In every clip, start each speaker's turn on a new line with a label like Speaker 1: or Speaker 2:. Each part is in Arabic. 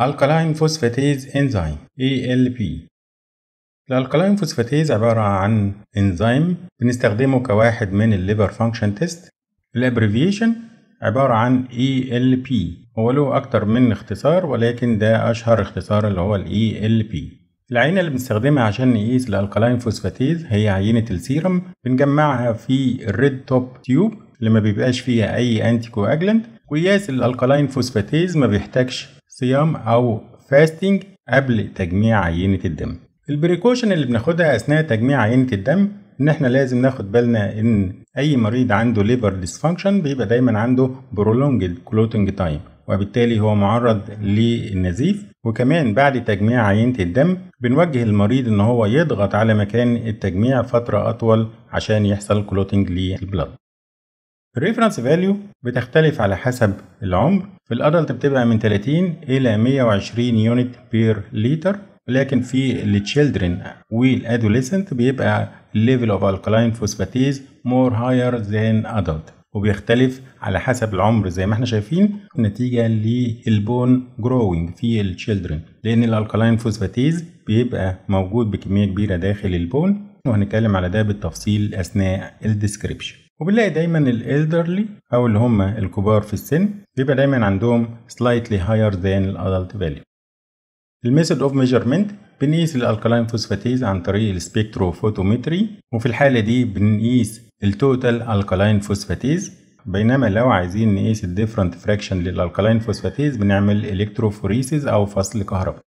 Speaker 1: Alkaline Phosphatase Enzyme ALP الألكالاين فوسفاتيز عبارة عن انزيم بنستخدمه كواحد من الليبر فانكشن تيست الابريفيشن عبارة عن ELP هو له أكتر من اختصار ولكن ده أشهر اختصار اللي هو ال ELP العينة اللي بنستخدمها عشان نقيس الألكالاين فوسفاتيز هي عينة السيرم بنجمعها في الريد توب تيوب اللي ما بيبقاش فيها أي أنتيكو أجلند وقياس الألكالاين فوسفاتيز ما بيحتاجش صيام أو فاستنج قبل تجميع عينة الدم البريكوشن اللي بناخدها أثناء تجميع عينة الدم إن إحنا لازم ناخد بالنا إن أي مريض عنده ليبر ديسفانكشن بيبقى دايما عنده برولونجد كلوتنج تايم وبالتالي هو معرض للنزيف وكمان بعد تجميع عينة الدم بنوجه المريض ان هو يضغط على مكان التجميع فترة اطول عشان يحصل كلوتنج للبلد الريفرنس فاليو بتختلف على حسب العمر في الادلت بتبقى من 30 الى 120 يونت بير لتر لكن في التشيلدرن والادوليسنت بيبقى الليفل اوف الكلاين فوسفاتيز مور هاير ذان ادلت وبيختلف على حسب العمر زي ما احنا شايفين نتيجة للبون جروينج في التشيلدرن لأن الالكالين فوسفاتيز بيبقى موجود بكمية كبيرة داخل البون وهنتكلم على ده بالتفصيل أثناء الديسكريبشن وبنلاقي دايما الالدرلي او اللي هم الكبار في السن بيبقى دايما عندهم slightly higher than الادلت value الميثود اوف ميجرمنت بنقيس الالكالين فوسفاتيز عن طريق السبكتروفوتومتري وفي الحاله دي بنقيس التوتال الكالين فوسفاتيز بينما لو عايزين نقيس الديفرنت فراكشن للالكالين فوسفاتيز بنعمل الكتروفوريسيز او فصل كهرباء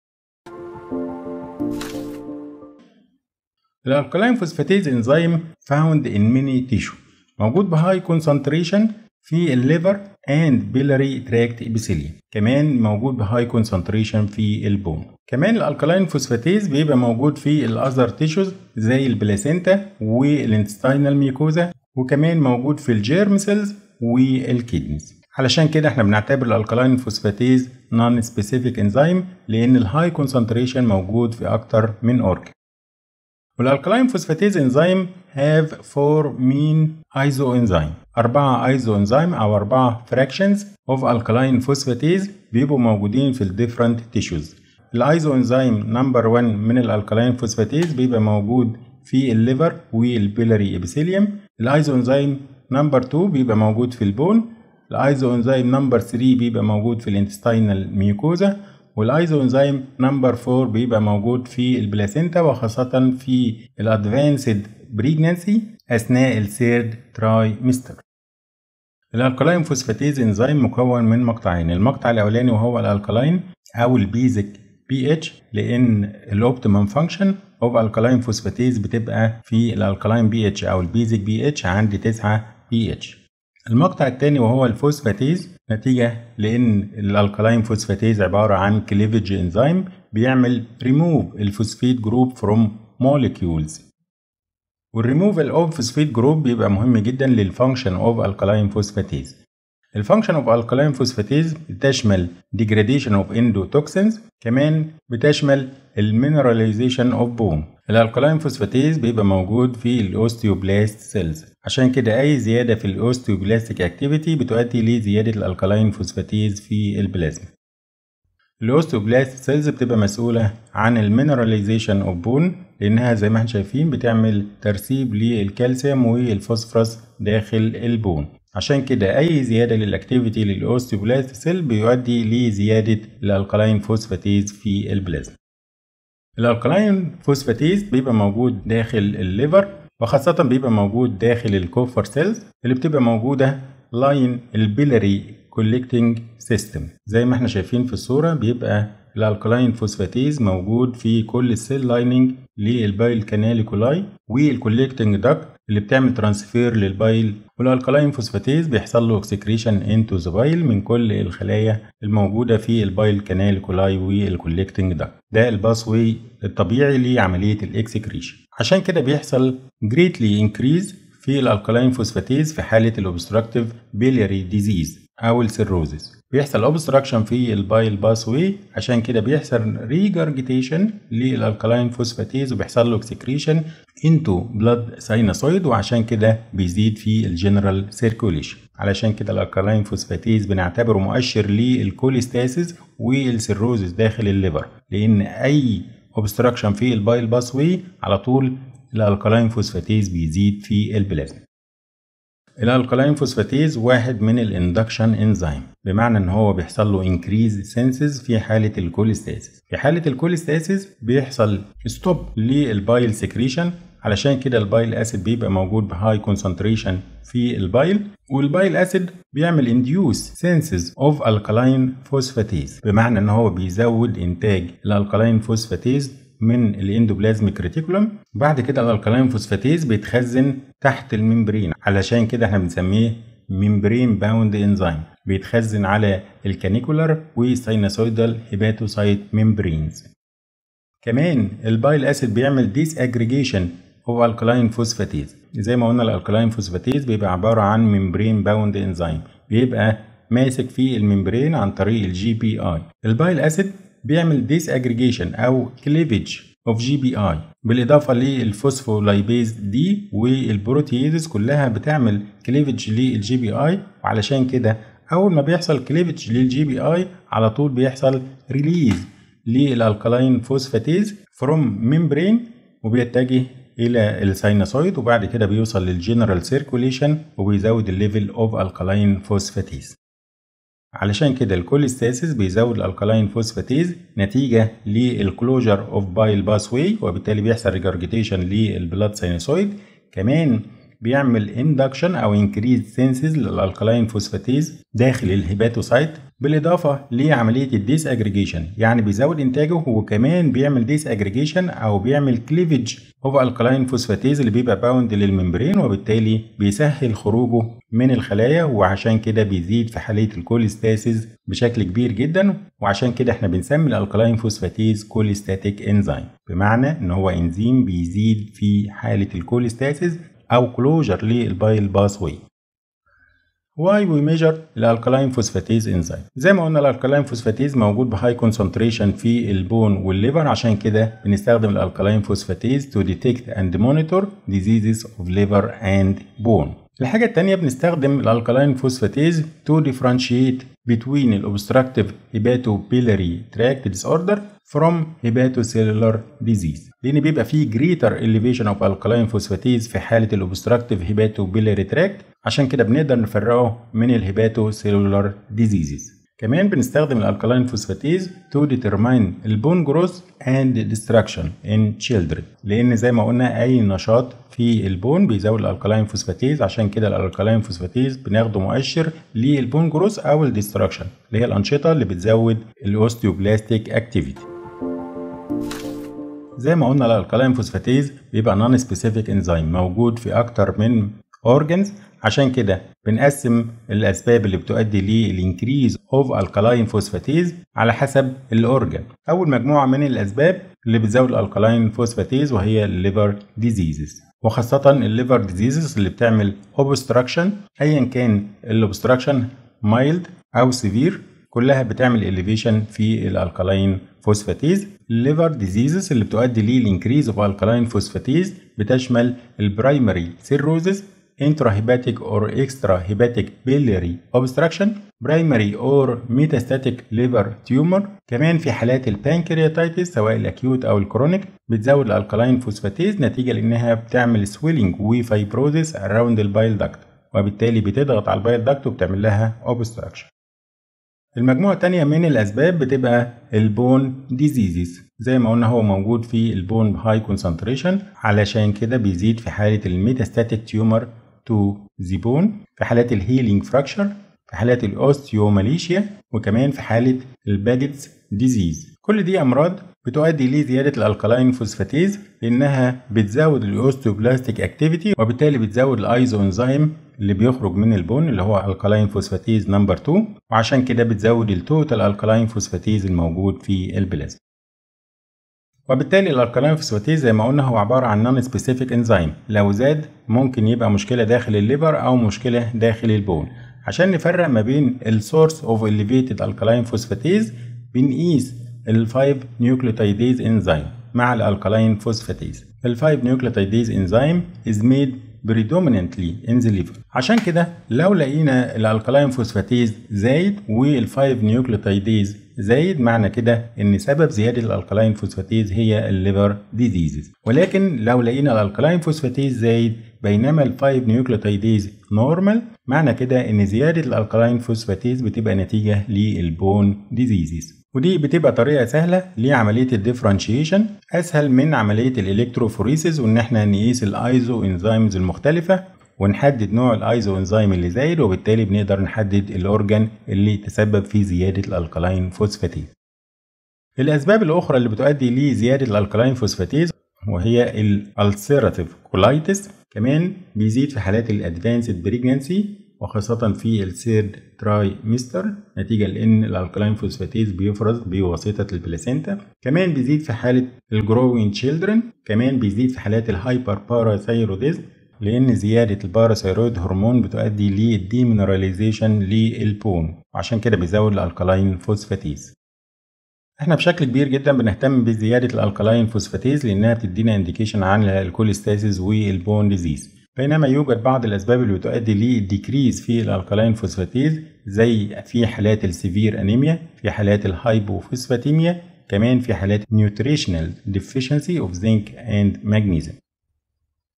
Speaker 1: الالكالين فوسفاتيز انزيم فاوند ان ميني تيشو موجود بهاي كونسنتريشن في الليفر اند بيلاري تراكت ابيثيليوم كمان موجود بهاي كونسنتريشن في البون كمان الالكالين فوسفاتيز بيبقى موجود في الاذر تيشوز زي البلاسينتا والانتستينال ميكوزا وكمان موجود في الجيرم سيلز والكيدنيز علشان كده احنا بنعتبر الالكالين فوسفاتيز نون سبيسيفيك انزيم لان الهاي كونسنتريشن موجود في اكتر من اورجن والالكلاين فوسفاتيز انزيم فور مين ايزو انزيم أربعة ايزو انزيم أو أربعة فراكشنز اوف الكالين فوسفاتيز بيبقوا موجودين في الديفرنت تيشوز الايزو انزيم نمبر 1 من الالكلاين فوسفاتيز بيبقى موجود في الليفر والبيلاري ابيثيليوم الايزو انزيم نمبر 2 بيبقى موجود في البون الايزو انزيم نمبر 3 بيبقى موجود في الانتستينال ميوكوزا والايزو انزيم نمبر 4 بيبقى موجود في البلاسينتا وخاصة في الادفانسد بريجنانسي اثناء الثيرد تراي مستر الالكالين فوسفاتيز انزيم مكون من مقطعين المقطع الاولاني وهو الالكالين او البيزك بي اتش لان الاوبتيمم فانكشن اوف الكالاين فوسفاتيز بتبقى في الالكالين بي اتش او البيزك بي اتش عند 9 بي اتش المقطع الثاني وهو الفوسفاتيز نتيجة لأن الألكالاين فوسفاتيز عبارة عن كليفج انزيم بيعمل ريموف الفوسفيت جروب فروم molecules والريموفال اوف فوسفيت جروب بيبقى مهم جدا للفانكشن اوف الكالاين فوسفاتيز الفانكشن اوف الكالاين فوسفاتيز بتشمل ديجراديشن اوف اندوتوكسينز كمان بتشمل المينراليزيشن اوف بون الالكالين فوسفاتيز بيبقى موجود في الاوستيوبلاست سيلز عشان كده اي زياده في الاوستيوبلاستيك اكتيفيتي بتؤدي لزياده الالكالين فوسفاتيز في البلازما الاوستيوبلاست سيلز بتبقى مسؤوله عن المينراليزيشن اوف بون لانها زي ما احنا شايفين بتعمل ترسيب للكالسيوم والفوسفورس داخل البون عشان كده اي زياده للاكتيفيتي للاوستيوبلاست سيل بيؤدي لزياده الالكالين فوسفاتيز في البلازما الالكلاين فوسفاتيز بيبقى موجود داخل الليفر وخاصة بيبقى موجود داخل الكوفر سيلز اللي بتبقى موجودة لاين البيلاري كولكتنج سيستم زي ما احنا شايفين في الصورة بيبقى الالكلاين فوسفاتيز موجود في كل السيل لايننج للبايل كانالي كولاي والكوليكتنج داكت اللي بتعمل ترانسفير للبايل والالكالاين فوسفاتيز بيحصل له اكسكريشن انتو ذا بايل من كل الخلايا الموجوده في البايل كانال كولاي والكوليكتنج ده ده الباس واي الطبيعي لعمليه الاكسكريشن عشان كده بيحصل جريتلي انكريز في الالكالاين فوسفاتيز في حاله الاوبستراكتيف بيلياري ديزيز او السيروزز بيحصل اوبستراكشن في البايل باس واي عشان كده بيحصل ريجارجيتيشن للالكالين فوسفاتيز وبيحصل له اكسكريشن انتو بلاد ساينوسويد وعشان كده بيزيد في الجنرال سيركوليشن علشان كده الالكالين فوسفاتيز بنعتبره مؤشر للكوليستاسيس والسيروزس داخل الليفر لان اي اوبستراكشن في البايل باس واي على طول الالكالين فوسفاتيز بيزيد في البلازما الالكالاين فوسفاتيز واحد من الاندكشن انزيم بمعنى ان هو بيحصل له انكريز سنسز في حاله الكوليستاسيس في حاله الكوليستاسيس بيحصل ستوب للبايل سكريشن علشان كده البايل اسيد بيبقى موجود بهاي كونسنتريشن في البايل والبايل اسيد بيعمل انديوس سينسز اوف الكالين فوسفاتيز بمعنى ان هو بيزود انتاج الالكالين فوسفاتيز من الاندوبلازميك ريتيكولم بعد كده الالكالين فوسفاتيز بيتخزن تحت الممبرين علشان كده احنا بنسميه ممبرين باوند انزيم بيتخزن على الكانيكولار وساينوسويدال هيباتوسايت ممبرينز كمان البايل اسيد بيعمل ديس اجريجيشن هو الكلاين فوسفاتيز زي ما قلنا الالكلاين فوسفاتيز بيبقى عباره عن ممبرين باوند انزيم بيبقى ماسك في الممبرين عن طريق الجي بي اي البايل اسيد بيعمل ديس اجريجيشن او كليفج اوف جي بي اي بالاضافه للفوسفولايبيز دي والبروتيزز كلها بتعمل كليفج للجي بي اي وعلشان كده اول ما بيحصل كليفج للجي بي اي على طول بيحصل ريليز للالكالين فوسفاتيز فروم ميمبرين وبيتجه الى الساينوسويد وبعد كده بيوصل للجنرال سيركوليشن وبيزود الليفل اوف الكالين فوسفاتيز علشان كده الكوليستاسيس بيزود الالكالين فوسفاتيز نتيجه للكلوجر اوف بايل باسوي وبالتالي بيحصل ريجارجيتيشن للبلاد سينوسويد كمان بيعمل اندكشن او انكريز سينسز للالكلاين فوسفاتيز داخل الهيباتوسايت بالاضافه لعمليه الديس اجريجيشن يعني بيزود انتاجه وكمان بيعمل ديس اجريجيشن او بيعمل كليفج اوف الكلاين فوسفاتيز اللي بيبقى باوند للممبرين وبالتالي بيسهل خروجه من الخلايا وعشان كده بيزيد في حاليه الكوليستاسيس بشكل كبير جدا وعشان كده احنا بنسمي الالكلاين فوسفاتيز كوليستاتيك انزيم بمعنى ان هو انزيم بيزيد في حاله الكوليستاسيس أو كلوجر للبايل باثوي why we measured alkaline فوسفاتيز انزيم زي ما قلنا الالكالين فوسفاتيز موجود بهاي كونسنتريشن في البون والليفر عشان كده بنستخدم الالكالين فوسفاتيز to detect and monitor diseases of liver and bone الحاجة التانية بنستخدم الألكالين فوسفاتيز تو ديفرانشيت بين الأوبستراكتيف هيباتو بيلاري تراكت ديسوردر أوردر فروم هيباتو سيلولار ديزيز لأن بيبقى فيه جريتر إليفيشن أوف ألكالين فوسفاتيز في حالة الأوبستراكتيف هيباتو بيلاري تراكت عشان كده بنقدر نفرقه من الهيباتو سيلولار ديزيز كمان بنستخدم الالكالين فوسفاتيز تو ديترماين البون جروث اند ديستراكشن ان تشيلدرن لان زي ما قلنا اي نشاط في البون بيزود الالكالين فوسفاتيز عشان كده الالكالين فوسفاتيز بناخده مؤشر للبون جروث او الديستراكشن اللي هي الانشطه اللي بتزود الاوستيوبلاستيك اكتيفيتي زي ما قلنا الالكالين فوسفاتيز بيبقى نون سبيسيفيك انزيم موجود في اكتر من organs عشان كده بنقسم الأسباب اللي بتؤدي للإنكريز أوف الكالاين فوسفاتيز على حسب الأورجن أول مجموعة من الأسباب اللي بتزود الألكالاين فوسفاتيز وهي الليفر ديزيزز وخاصة الليفر ديزيزز اللي بتعمل اوبستراكشن أيا كان الاوبستراكشن مايلد أو سيفير كلها بتعمل اليفيشن في الالكالاين فوسفاتيز الليفر ديزيزز اللي بتؤدي للانكريز اوف الكالاين فوسفاتيز بتشمل البرايمري سيروزز intrahepatic or extrahepatic biliary obstruction primary or metastatic liver tumor كمان في حالات البانكرياتيتس سواء الاكيوت او الكرونيك بتزود الالكالين فوسفاتيز نتيجه لانها بتعمل سويلنج وفايبروزس اراوند البايل داكت وبالتالي بتضغط على البايل داكت وبتعمل لها obstruction المجموعة التانية من الأسباب بتبقى البون ديزيزز زي ما قلنا هو موجود في البون هاي كونسنتريشن علشان كده بيزيد في حالة الميتاستاتيك تيومر تو ذا بون في حالات الهيلينج فراكشر في حالات الاوستيوماليشيا وكمان في حاله الباجتس ديزيز كل دي امراض بتؤدي لزياده الالكالاين فوسفاتيز لانها بتزود الاوستيوبلاستيك اكتيفيتي وبالتالي بتزود الايزو انزيم اللي بيخرج من البون اللي هو الكالاين فوسفاتيز نمبر 2 وعشان كده بتزود التوتال الكالاين فوسفاتيز الموجود في البلازما وبالتالي الالكالين فوسفاتيز زي ما قلنا هو عباره عن نون سبيسيفيك انزيم لو زاد ممكن يبقى مشكله داخل الليفر او مشكله داخل البون عشان نفرق ما بين السورس اوف elevated الكالين فوسفاتيز بنقيس الفايف نيوكليوتيديز انزيم مع الالكالين فوسفاتيز الفايف نيوكليوتيديز انزيم is made بريدومينانتلي ان عشان كده لو لقينا الالكالين فوسفاتيز زايد والفايف نيوكليوتيدز زايد معنى كده ان سبب زياده الالكالين فوسفاتيز هي الليفر ديزيز ولكن لو لقينا الالكالين فوسفاتيز زايد بينما الفايف نيوكليوتيدز نورمال معنى كده ان زياده الالكالين فوسفاتيز بتبقى نتيجه للبون ديزيز ودي بتبقى طريقة سهلة لعملية الديفرنشيشن أسهل من عملية الإلكتروفوريسيس وإن إحنا نقيس الأيزو إنزيمز المختلفة ونحدد نوع الأيزو إنزيم اللي زايد وبالتالي بنقدر نحدد الأورجان اللي تسبب في زيادة الالكالين فوسفاتيز. الأسباب الأخرى اللي بتؤدي لزيادة الالكالين فوسفاتيز وهي الألسيراتيف كولايتس كمان بيزيد في حالات الأدفانسد بريجنسي وخاصة في السيرد تراي ميستر نتيجة لأن الألكالين فوسفاتيز بيفرز بواسطة البلاسينتا كمان بيزيد في حالة الجروين تشيلدرن كمان بيزيد في حالات الهايبر باراثايروديزم لأن زيادة الباراثايرويد هرمون بتؤدي للديمينراليزيشن للبون وعشان كده بيزود الألكالين فوسفاتيز احنا بشكل كبير جدا بنهتم بزياده الالكالاين فوسفاتيز لانها بتدينا انديكيشن عن الكوليستاسيس والبون ديزيز بينما يوجد بعض الأسباب اللي بتؤدي تؤدي لديكريز في الألكالين فوسفاتيز زي في حالات السيفير أنيميا في حالات الهايبوفوسفاتيميا كمان في حالات nutritional deficiency of zinc and magnesium.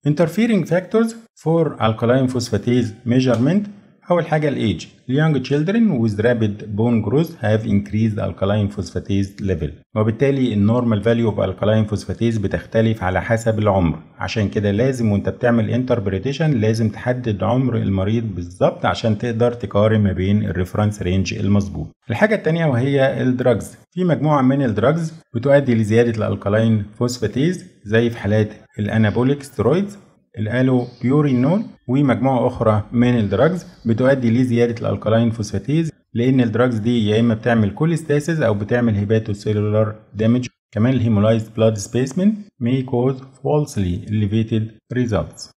Speaker 1: Interfering factors for alkaline phosphatase measurement أول حاجة age young children with rapid bone growth have increased alkaline phosphatase level وبالتالي النورمال فاليو اوف alkaline phosphatase بتختلف على حسب العمر عشان كده لازم وانت بتعمل انتربريتيشن لازم تحدد عمر المريض بالظبط عشان تقدر تقارن ما بين الريفرنس رينج المظبوط الحاجة التانية وهي الدراجز في مجموعة من الدراجز بتؤدي لزيادة الالكالين فوسفاتيز زي في حالات الانابوليك سترويدز الالو بيورينول ومجموعه اخرى من الدراجز بتؤدي لزياده الالكالين فوسفاتيز لان الدراجز دي يا اما بتعمل كوليستاسيس او بتعمل هيباتو سيلولار دامج كمان الهيمولايز بلاد سبيسمنت مي كوز فولسلي elevated ريزلتس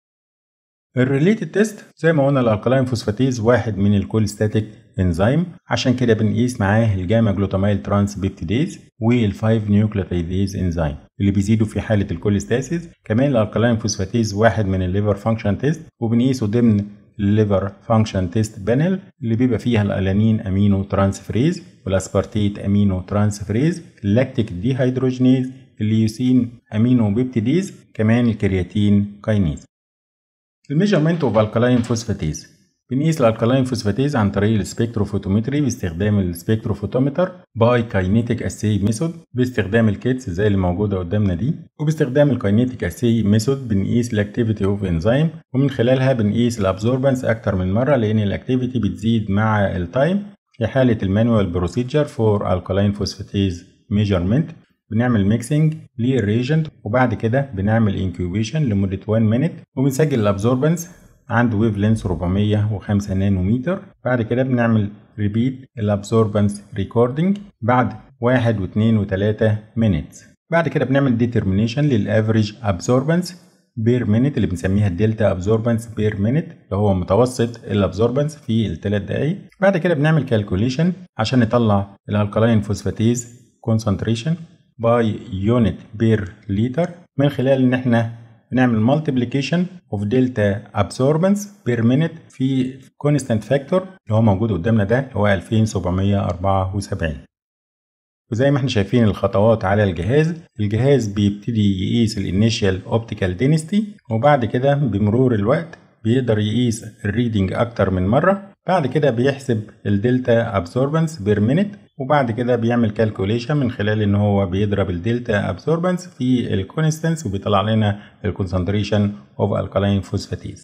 Speaker 1: الريليتد تيست زي ما قلنا الالكالاين فوسفاتيز واحد من الكوليستاتيك انزيم عشان كده بنقيس معاه الجاما جلوتاميل ترانس بيبتيديز والفايف نيوكليوتيديز انزيم اللي بيزيدوا في حاله الكوليستاسيس كمان الالكالاين فوسفاتيز واحد من الليفر فانكشن تيست وبنقيسه ضمن الليفر فانكشن تيست بانل اللي بيبقى فيها الالانين امينو ترانسفريز والاسبارتيت امينو ترانسفريز اللاكتيك هيدروجينيز اليوسين امينو بيبتيديز كمان الكرياتين كاينيز في اوف الكالاين فوسفاتيز بنقيس الالكالاين فوسفاتيز عن طريق السبكتروفوتومتري باستخدام السبكتروفوتومتر باي كاينيتيك اسي ميثود باستخدام الكيتس زي اللي موجوده قدامنا دي وباستخدام الكاينيتيك اسي ميثود بنقيس الاكتيفيتي اوف انزيم ومن خلالها بنقيس الابزوربنس اكتر من مره لان الاكتيفيتي بتزيد مع التايم في حاله المانوال بروسيجر فور الكالاين فوسفاتيز ميجرمنت بنعمل ميكسنج للريجنت وبعد كده بنعمل انكيوبيشن لمده 1 مينت وبنسجل الابزوربنس عند ويف لينس 405 نانومتر بعد كده بنعمل ريبيت الابزوربنس ريكوردنج بعد 1 و2 و3 مينتس بعد كده بنعمل ديترمينيشن للافريج ابزوربنس بير مينت اللي بنسميها الدلتا ابزوربنس بير مينت اللي هو متوسط الابزوربنس في الثلاث دقايق بعد كده بنعمل كالكوليشن عشان نطلع الالكالين فوسفاتيز كونسنتريشن باي يونت بير لتر من خلال ان احنا بنعمل مالتيبليكيشن اوف دلتا ابسوربنس بير مينت في كونستانت فاكتور اللي هو موجود قدامنا ده اللي هو 2774 وزي ما احنا شايفين الخطوات على الجهاز الجهاز بيبتدي يقيس الانيشال اوبتيكال دينستي وبعد كده بمرور الوقت بيقدر يقيس الريدنج اكتر من مره بعد كده بيحسب الدلتا ابسوربنس بير مينت وبعد كده بيعمل كالكوليشن من خلال ان هو بيضرب الدلتا ابسوربنس في الكونستنس وبيطلع لنا الكونسنتريشن اوف الكالين فوسفاتيز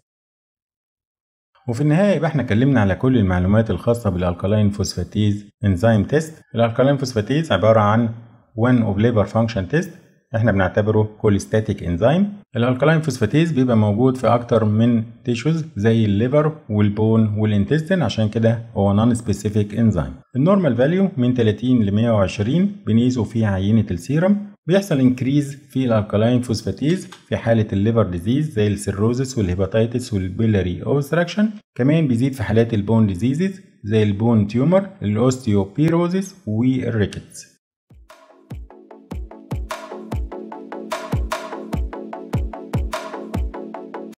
Speaker 1: وفي النهايه يبقى احنا اتكلمنا على كل المعلومات الخاصه بالالكالين فوسفاتيز انزيم تيست الالكالين فوسفاتيز عباره عن وان اوف اوبليفر فانكشن تيست احنا بنعتبره كوليستاتيك انزيم الالكالين فوسفاتيز بيبقى موجود في اكتر من تيشوز زي الليفر والبون والانتستين عشان كده هو نون سبيسيفيك انزيم النورمال فاليو من 30 ل 120 بنقيسه في عينه السيرم بيحصل انكريز في الالكالين فوسفاتيز في حالة الليفر ديزيز زي السيروزس والهيباتيتس والبيلاري اوستراكشن كمان بيزيد في حالات البون ديزيزز زي البون تيومر الاوستيوبيروزس والريكتس